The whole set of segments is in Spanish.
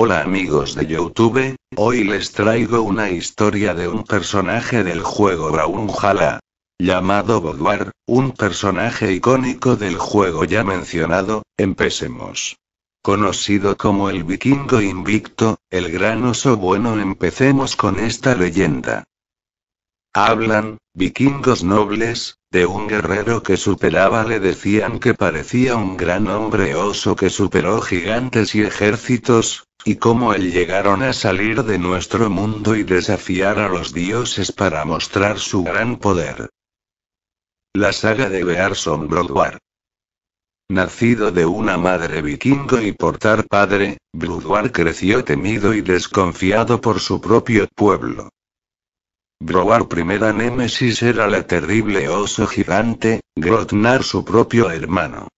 Hola amigos de Youtube, hoy les traigo una historia de un personaje del juego jala Llamado Bodwar, un personaje icónico del juego ya mencionado, empecemos. Conocido como el vikingo invicto, el gran oso bueno empecemos con esta leyenda. Hablan, vikingos nobles, de un guerrero que superaba le decían que parecía un gran hombre oso que superó gigantes y ejércitos, y cómo él llegaron a salir de nuestro mundo y desafiar a los dioses para mostrar su gran poder. La saga de Bearson Broadwar. Nacido de una madre vikingo y portar padre, Broadwar creció temido y desconfiado por su propio pueblo. Broar primera némesis era la terrible oso gigante, Grotnar su propio hermano.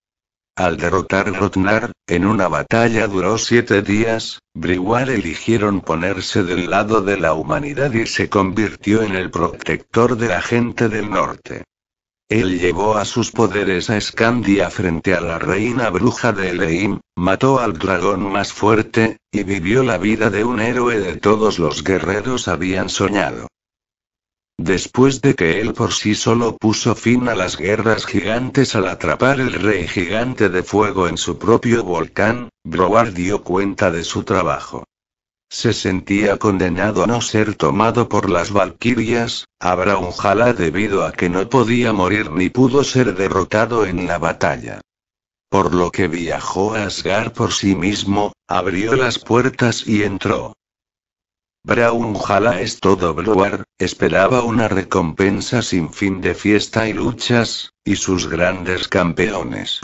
Al derrotar Rotnar, en una batalla duró siete días, Briwar eligieron ponerse del lado de la humanidad y se convirtió en el protector de la gente del norte. Él llevó a sus poderes a Escandia frente a la reina bruja de Eleim, mató al dragón más fuerte, y vivió la vida de un héroe de todos los guerreros habían soñado. Después de que él por sí solo puso fin a las guerras gigantes al atrapar el rey gigante de fuego en su propio volcán, Broar dio cuenta de su trabajo. Se sentía condenado a no ser tomado por las valquirias, habrá un debido a que no podía morir ni pudo ser derrotado en la batalla. Por lo que viajó a Asgar por sí mismo, abrió las puertas y entró. Brown Jala es todo esperaba una recompensa sin fin de fiesta y luchas, y sus grandes campeones.